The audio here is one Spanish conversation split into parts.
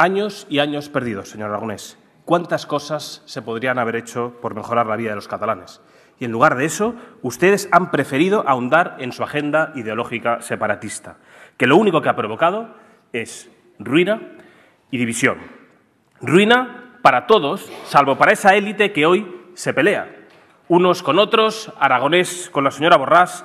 Años y años perdidos, señor Aragonés. ¿Cuántas cosas se podrían haber hecho por mejorar la vida de los catalanes? Y en lugar de eso, ustedes han preferido ahondar en su agenda ideológica separatista, que lo único que ha provocado es ruina y división. Ruina para todos, salvo para esa élite que hoy se pelea, unos con otros, Aragonés con la señora Borrás,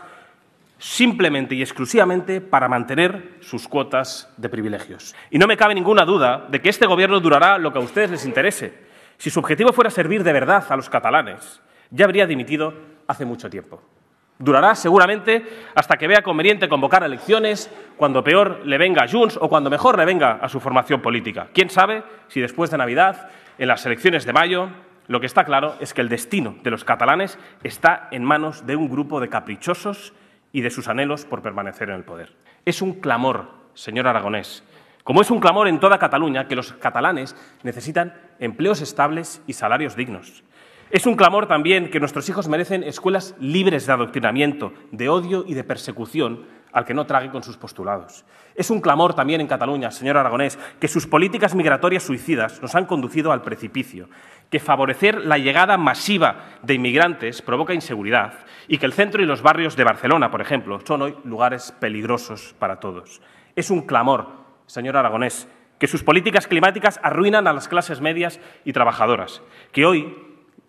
simplemente y exclusivamente para mantener sus cuotas de privilegios. Y no me cabe ninguna duda de que este Gobierno durará lo que a ustedes les interese. Si su objetivo fuera servir de verdad a los catalanes, ya habría dimitido hace mucho tiempo. Durará seguramente hasta que vea conveniente convocar elecciones cuando peor le venga a Junts o cuando mejor le venga a su formación política. Quién sabe si después de Navidad, en las elecciones de mayo, lo que está claro es que el destino de los catalanes está en manos de un grupo de caprichosos y de sus anhelos por permanecer en el poder. Es un clamor, señor aragonés, como es un clamor en toda Cataluña que los catalanes necesitan empleos estables y salarios dignos. Es un clamor también que nuestros hijos merecen escuelas libres de adoctrinamiento, de odio y de persecución al que no trague con sus postulados. Es un clamor también en Cataluña, señor Aragonés, que sus políticas migratorias suicidas nos han conducido al precipicio, que favorecer la llegada masiva de inmigrantes provoca inseguridad y que el centro y los barrios de Barcelona, por ejemplo, son hoy lugares peligrosos para todos. Es un clamor, señor Aragonés, que sus políticas climáticas arruinan a las clases medias y trabajadoras, que hoy,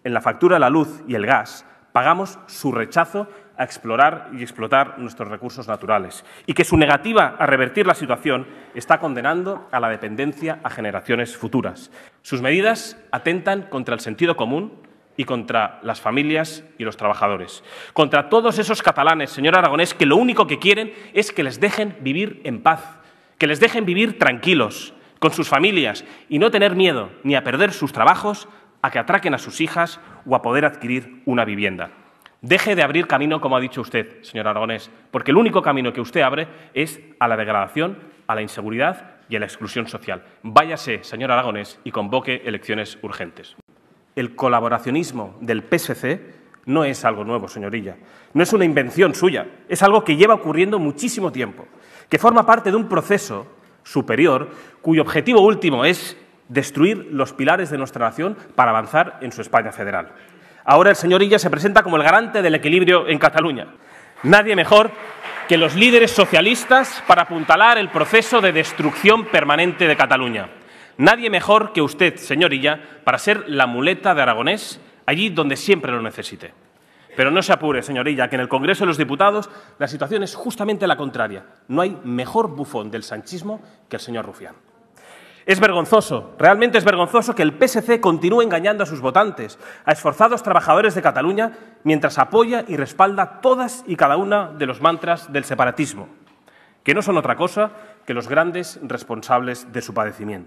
en la factura de la luz y el gas, pagamos su rechazo a explorar y explotar nuestros recursos naturales y que su negativa a revertir la situación está condenando a la dependencia a generaciones futuras. Sus medidas atentan contra el sentido común y contra las familias y los trabajadores. Contra todos esos catalanes, señor Aragonés, que lo único que quieren es que les dejen vivir en paz, que les dejen vivir tranquilos, con sus familias, y no tener miedo ni a perder sus trabajos, a que atraquen a sus hijas o a poder adquirir una vivienda. Deje de abrir camino, como ha dicho usted, señor Aragonés, porque el único camino que usted abre es a la degradación, a la inseguridad y a la exclusión social. Váyase, señor Aragonés, y convoque elecciones urgentes. El colaboracionismo del PSC no es algo nuevo, señorilla. No es una invención suya. Es algo que lleva ocurriendo muchísimo tiempo, que forma parte de un proceso superior cuyo objetivo último es destruir los pilares de nuestra nación para avanzar en su España federal. Ahora el señor se presenta como el garante del equilibrio en Cataluña. Nadie mejor que los líderes socialistas para apuntalar el proceso de destrucción permanente de Cataluña. Nadie mejor que usted, señorilla, para ser la muleta de Aragonés allí donde siempre lo necesite. Pero no se apure, señorilla, que en el Congreso de los Diputados la situación es justamente la contraria. No hay mejor bufón del sanchismo que el señor Rufián. Es vergonzoso, realmente es vergonzoso que el PSC continúe engañando a sus votantes, a esforzados trabajadores de Cataluña, mientras apoya y respalda todas y cada una de los mantras del separatismo, que no son otra cosa que los grandes responsables de su padecimiento.